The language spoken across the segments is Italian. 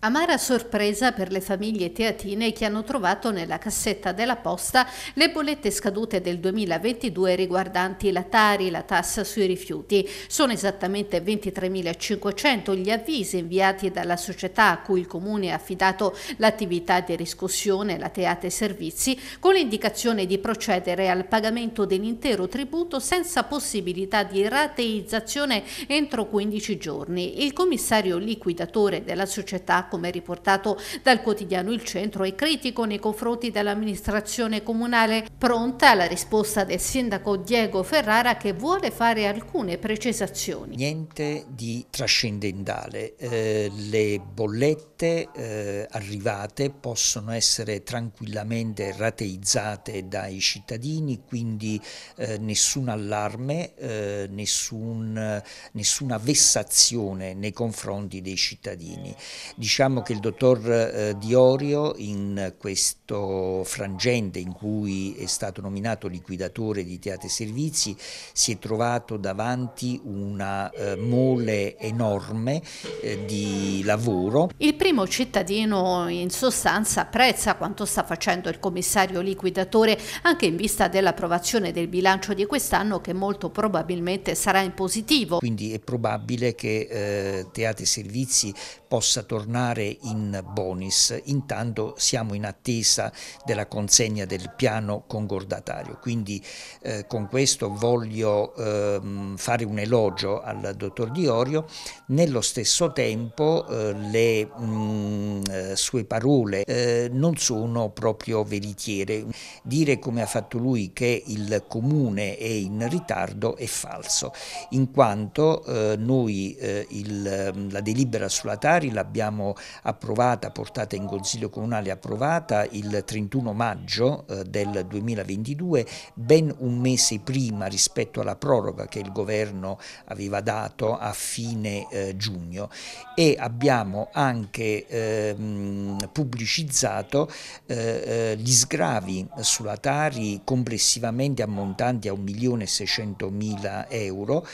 Amara sorpresa per le famiglie teatine che hanno trovato nella cassetta della posta le bollette scadute del 2022 riguardanti la Tari, la tassa sui rifiuti. Sono esattamente 23.500 gli avvisi inviati dalla società a cui il Comune ha affidato l'attività di riscossione, la teata e servizi, con l'indicazione di procedere al pagamento dell'intero tributo senza possibilità di rateizzazione entro 15 giorni. Il commissario liquidatore della società come riportato dal quotidiano Il Centro, è critico nei confronti dell'amministrazione comunale. Pronta la risposta del sindaco Diego Ferrara che vuole fare alcune precisazioni. Niente di trascendentale, eh, le bollette eh, arrivate possono essere tranquillamente rateizzate dai cittadini, quindi eh, nessun allarme, eh, nessun, nessuna vessazione nei confronti dei cittadini. Dice Diciamo che il dottor eh, Diorio in questo frangente in cui è stato nominato liquidatore di teatri e servizi si è trovato davanti una eh, mole enorme eh, di lavoro. Il primo cittadino in sostanza apprezza quanto sta facendo il commissario liquidatore anche in vista dell'approvazione del bilancio di quest'anno che molto probabilmente sarà in positivo. Quindi è probabile che eh, teatri e servizi possa tornare mare in Bonis. Intanto siamo in attesa della consegna del piano concordatario. Quindi eh, con questo voglio eh, fare un elogio al dottor Diorio. Nello stesso tempo eh, le mh, mm, eh, sue parole eh, non sono proprio veritiere. Dire come ha fatto lui che il comune è in ritardo è falso, in quanto eh, noi il, la delibera sulla Tari l'abbiamo approvata, portata in Consiglio Comunale, approvata il 31 maggio eh, del 2022, ben un mese prima rispetto alla proroga che il governo aveva dato a fine eh, giugno e abbiamo anche ehm, pubblicizzato eh, gli sgravi sulla Tari complessivamente ammontanti a 1.600.000 euro,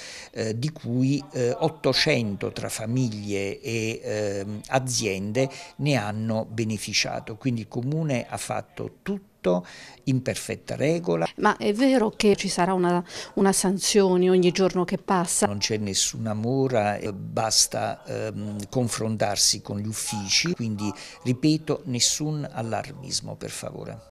di cui 800 tra famiglie e ehm, aziende aziende ne hanno beneficiato. Quindi il Comune ha fatto tutto in perfetta regola. Ma è vero che ci sarà una, una sanzione ogni giorno che passa? Non c'è nessuna mora, eh, basta ehm, confrontarsi con gli uffici, quindi ripeto nessun allarmismo per favore.